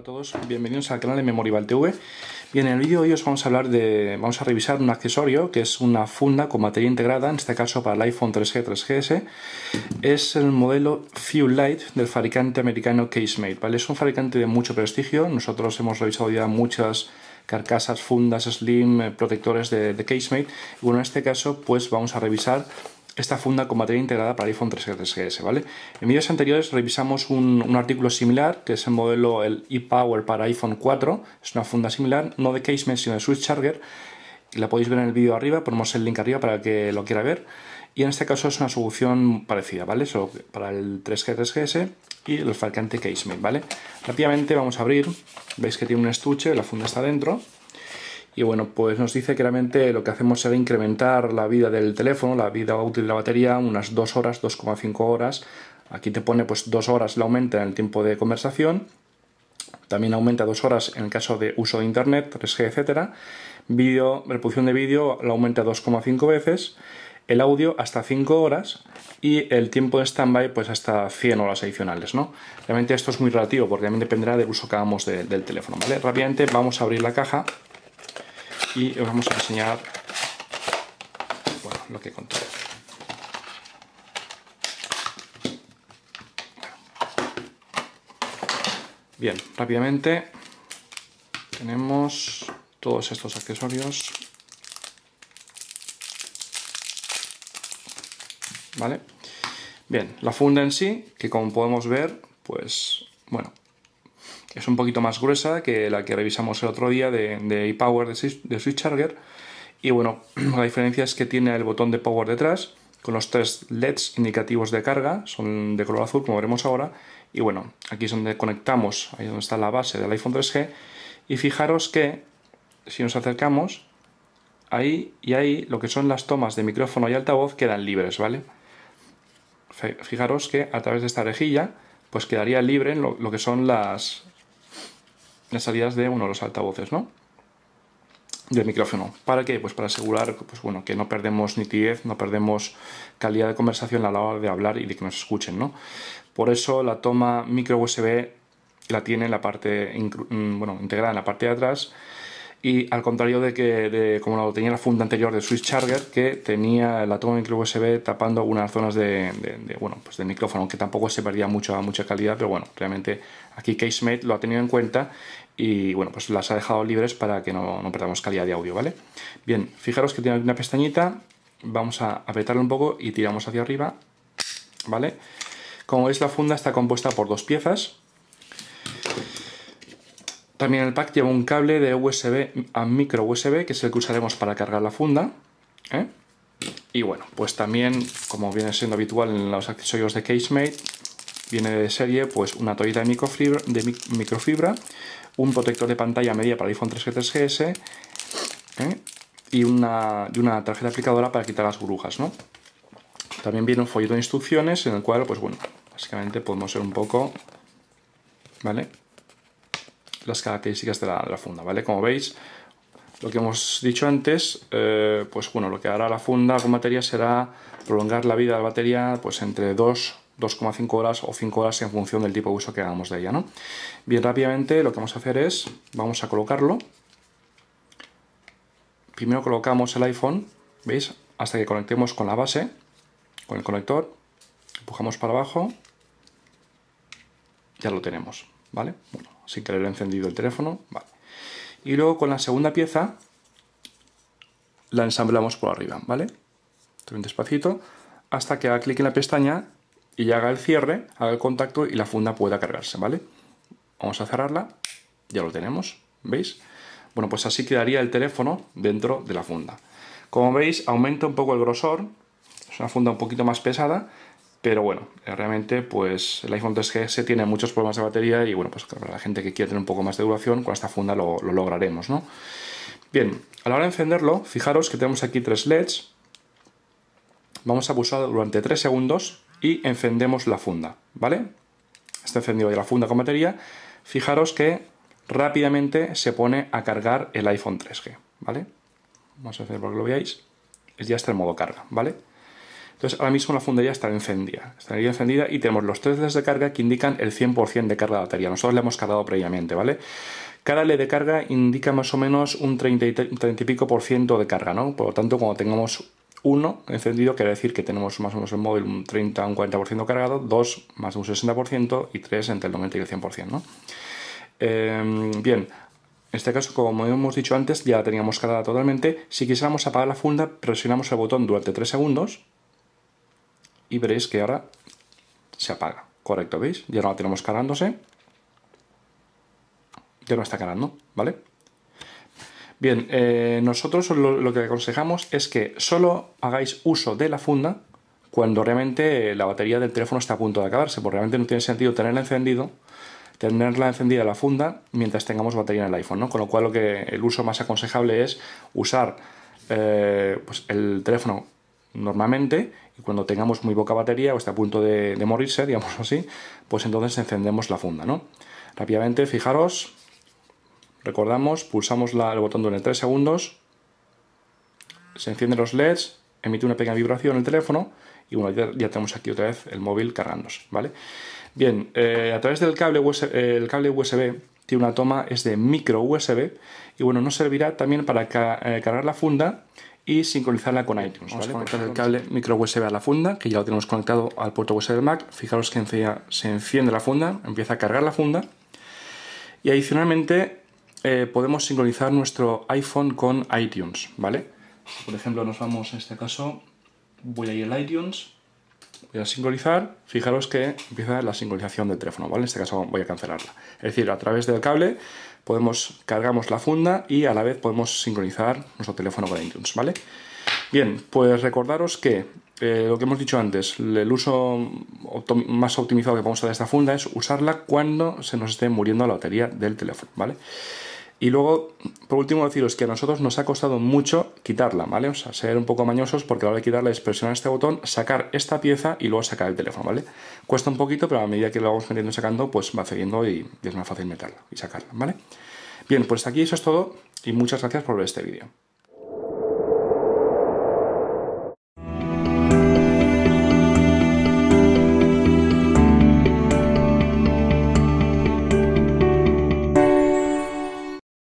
Hola a todos, bienvenidos al canal de Memorival TV. Bien, en el vídeo de hoy os vamos a hablar de, vamos a revisar un accesorio que es una funda con batería integrada, en este caso para el iPhone 3G 3GS. Es el modelo Fuel Light del fabricante americano Casemate, ¿vale? Es un fabricante de mucho prestigio, nosotros hemos revisado ya muchas carcasas, fundas, slim, eh, protectores de, de Casemate. Bueno, en este caso pues vamos a revisar esta funda con batería integrada para iPhone 3GS, ¿vale? En vídeos anteriores revisamos un, artículo similar, que es el modelo el ePower para iPhone 4, es una funda similar, no de casement, sino de switch charger, y la podéis ver en el vídeo arriba, ponemos el link arriba para que lo quiera ver, y en este caso es una solución parecida, ¿vale? Solo para el 3G 3GS y el falcante casement, ¿vale? Rápidamente vamos a abrir, veis que tiene un estuche, la funda está dentro, y bueno, pues nos dice que realmente lo que hacemos será incrementar la vida del teléfono, la vida útil de la batería, unas 2 horas, 2,5 horas. Aquí te pone pues 2 horas, la aumenta en el tiempo de conversación. También aumenta 2 horas en el caso de uso de internet, 3G, etcétera. Vídeo, reproducción de vídeo la aumenta 2,5 veces el audio hasta 5 horas y el tiempo de stand-by pues hasta 100 horas adicionales, ¿no? Realmente esto es muy relativo porque también dependerá del uso que hagamos del teléfono, ¿vale? Rápidamente vamos a abrir la caja y os vamos a enseñar bueno, lo que controla. Bien, rápidamente tenemos todos estos accesorios. ¿Vale? Bien, la funda en sí, que como podemos ver, pues bueno, es un poquito más gruesa que la que revisamos el otro día de, de de, Switch Charger. Y bueno, la diferencia es que tiene el botón de Power detrás, con los tres LEDs indicativos de carga, son de color azul, como veremos ahora. Y bueno, aquí es donde conectamos, ahí donde está la base del iPhone 3G. Y fijaros que si nos acercamos, ahí y ahí lo que son las tomas de micrófono y altavoz quedan libres, ¿vale? Fijaros que a través de esta rejilla, pues quedaría libre lo que son las, las salidas de uno de los altavoces, ¿no? Del micrófono. ¿Para qué? Pues para asegurar pues bueno, que no perdemos nitidez, no perdemos calidad de conversación a la hora de hablar y de que nos escuchen, ¿no? Por eso la toma micro USB la tiene en la parte mm, bueno, integrada en la parte de atrás y al contrario de que como lo tenía la funda anterior de Switch Charger que tenía el toma micro USB tapando algunas zonas de, del pues micrófono que tampoco se perdía mucho mucha calidad pero bueno realmente aquí CaseMate lo ha tenido en cuenta y bueno pues las ha dejado libres para que no, perdamos calidad de audio vale bien fijaros que tiene una pestañita vamos a apretarlo un poco y tiramos hacia arriba vale como veis la funda está compuesta por dos piezas también el pack lleva un cable de USB a micro USB, que es el que usaremos para cargar la funda. ¿eh? Y bueno, pues también, como viene siendo habitual en los accesorios de Casemate, viene de serie pues una toallita de microfibra, un protector de pantalla media para el iPhone 3 3GS ¿eh? y, una, una tarjeta aplicadora para quitar las burbujas, ¿no? También viene un folleto de instrucciones en el cual, pues bueno, básicamente podemos ser un poco, ¿vale? las características de la, funda, ¿vale? Como veis, lo que hemos dicho antes, eh, pues bueno, lo que hará la funda con batería será prolongar la vida de la batería pues entre 2, 2,5 horas o 5 horas en función del tipo de uso que hagamos de ella, ¿no? Bien, rápidamente lo que vamos a hacer es, vamos a colocarlo. Primero colocamos el iPhone, ¿veis? Hasta que conectemos con la base, con el conector, empujamos para abajo, ya lo tenemos, ¿vale? sin querer encendido el teléfono, vale. Y luego con la segunda pieza la ensamblamos por arriba, ¿vale? un despacito hasta que haga clic en la pestaña y haga el cierre, haga el contacto y la funda pueda cargarse, ¿vale? Vamos a cerrarla, ya lo tenemos, ¿veis? Bueno, pues así quedaría el teléfono dentro de la funda. Como veis, aumenta un poco el grosor, es una funda un poquito más pesada, pero bueno, eh, realmente pues el iPhone 3 g se tiene muchos problemas de batería y bueno, pues para la gente que quiere tener un poco más de duración, con esta funda lo, lograremos, ¿no? Bien, a la hora de encenderlo, fijaros que tenemos aquí tres LEDs. Vamos a pulsar durante 3 segundos y encendemos la funda, ¿vale? Está encendido ya la funda con batería. Fijaros que rápidamente se pone a cargar el iPhone 3G, ¿vale? Vamos a hacer para que lo veáis. Ya está en modo carga, ¿vale? Entonces, ahora mismo la fundería está encendida. Está encendida y tenemos los tres leds de carga que indican el 100% de carga de batería. Nosotros la hemos cargado previamente, ¿vale? Cada LED de carga indica más o menos un 30 y, pico por ciento de carga, ¿no? Por lo tanto, cuando tengamos uno encendido, quiere decir que tenemos más o menos el móvil un 30 un 40% cargado, dos más un 60% y tres entre el 90 y el 100%, ¿no? Em, bien, en este caso, como hemos dicho antes, ya la teníamos cargada totalmente. Si quisiéramos apagar la funda, presionamos el botón durante 3 segundos y veréis que ahora se apaga. Correcto, ¿veis? Ya no la tenemos cargándose. Ya no está cargando, ¿vale? Bien, eh, nosotros lo, que aconsejamos es que solo hagáis uso de la funda cuando realmente la batería del teléfono está a punto de acabarse, porque realmente no tiene sentido tenerla encendido, tenerla encendida la funda mientras tengamos batería en el iPhone, ¿no? Con lo cual lo que el uso más aconsejable es usar eh, pues el teléfono normalmente y cuando tengamos muy poca batería o está a punto de, morirse, digamos así, pues entonces encendemos la funda, ¿no? Rápidamente, fijaros, recordamos, pulsamos el botón durante 3 segundos, se encienden los LEDs, emite una pequeña vibración el teléfono y bueno, ya, tenemos aquí otra vez el móvil cargándose, ¿vale? Bien, eh, a través del cable USB, el cable USB tiene una toma, es de micro USB y bueno, nos servirá también para eh, cargar la funda y sincronizarla con iTunes. ¿vale? Conectar el cable micro USB a la funda, que ya lo tenemos conectado al puerto USB del Mac. Fijaros que se enciende la funda, empieza a cargar la funda. Y adicionalmente eh, podemos sincronizar nuestro iPhone con iTunes, ¿vale? Por ejemplo, nos vamos en este caso, voy a ir al iTunes, voy a sincronizar, fijaros que empieza la sincronización del teléfono, ¿vale? En este caso voy a cancelarla. Es decir, a través del cable podemos cargamos la funda y a la vez podemos sincronizar nuestro teléfono con iTunes, ¿vale? Bien, pues recordaros que eh, lo que hemos dicho antes, el uso más optimizado que podemos hacer de esta funda es usarla cuando se nos esté muriendo la batería del teléfono, ¿vale? Y luego, por último, deciros que a nosotros nos ha costado mucho quitarla, ¿vale? O sea, ser un poco mañosos porque a la hora de quitarla es presionar este botón, sacar esta pieza y luego sacar el teléfono, ¿vale? Cuesta un poquito, pero a medida que lo vamos metiendo y sacando, pues va cediendo y es más fácil meterla y sacarla, ¿vale? Bien, pues aquí eso es todo y muchas gracias por ver este vídeo.